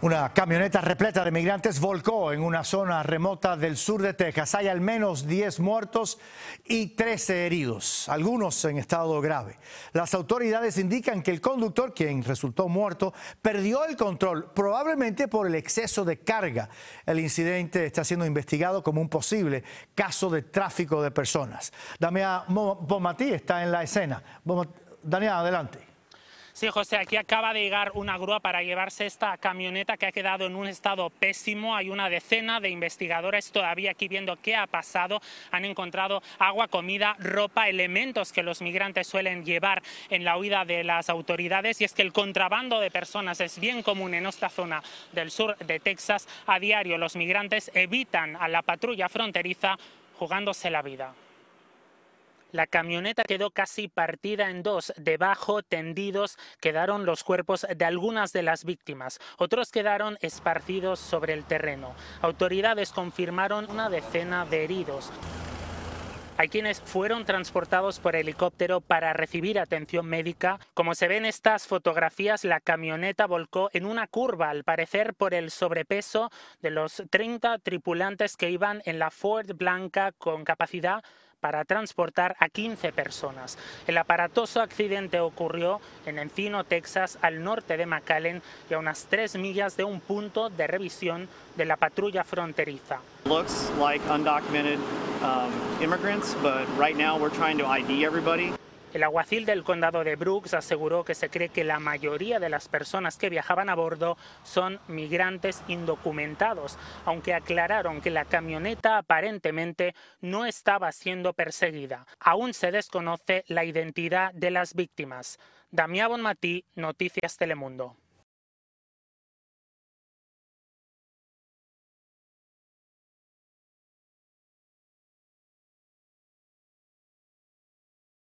Una camioneta repleta de migrantes volcó en una zona remota del sur de Texas. Hay al menos 10 muertos y 13 heridos, algunos en estado grave. Las autoridades indican que el conductor, quien resultó muerto, perdió el control, probablemente por el exceso de carga. El incidente está siendo investigado como un posible caso de tráfico de personas. Damia Bomatí está en la escena. Damián, adelante. Sí, José, aquí acaba de llegar una grúa para llevarse esta camioneta que ha quedado en un estado pésimo. Hay una decena de investigadores todavía aquí viendo qué ha pasado. Han encontrado agua, comida, ropa, elementos que los migrantes suelen llevar en la huida de las autoridades. Y es que el contrabando de personas es bien común en esta zona del sur de Texas. A diario los migrantes evitan a la patrulla fronteriza jugándose la vida. La camioneta quedó casi partida en dos. Debajo, tendidos, quedaron los cuerpos de algunas de las víctimas. Otros quedaron esparcidos sobre el terreno. Autoridades confirmaron una decena de heridos. Hay quienes fueron transportados por helicóptero para recibir atención médica. Como se ven estas fotografías, la camioneta volcó en una curva, al parecer por el sobrepeso de los 30 tripulantes que iban en la Ford Blanca con capacidad para transportar a 15 personas. El aparatoso accidente ocurrió en Encino, Texas, al norte de McAllen y a unas tres millas de un punto de revisión de la patrulla fronteriza. Looks like undocumented um, immigrants, but right now we're trying to ID everybody. El aguacil del condado de Brooks aseguró que se cree que la mayoría de las personas que viajaban a bordo son migrantes indocumentados, aunque aclararon que la camioneta aparentemente no estaba siendo perseguida. Aún se desconoce la identidad de las víctimas. Damián Bonmatí, Noticias Telemundo.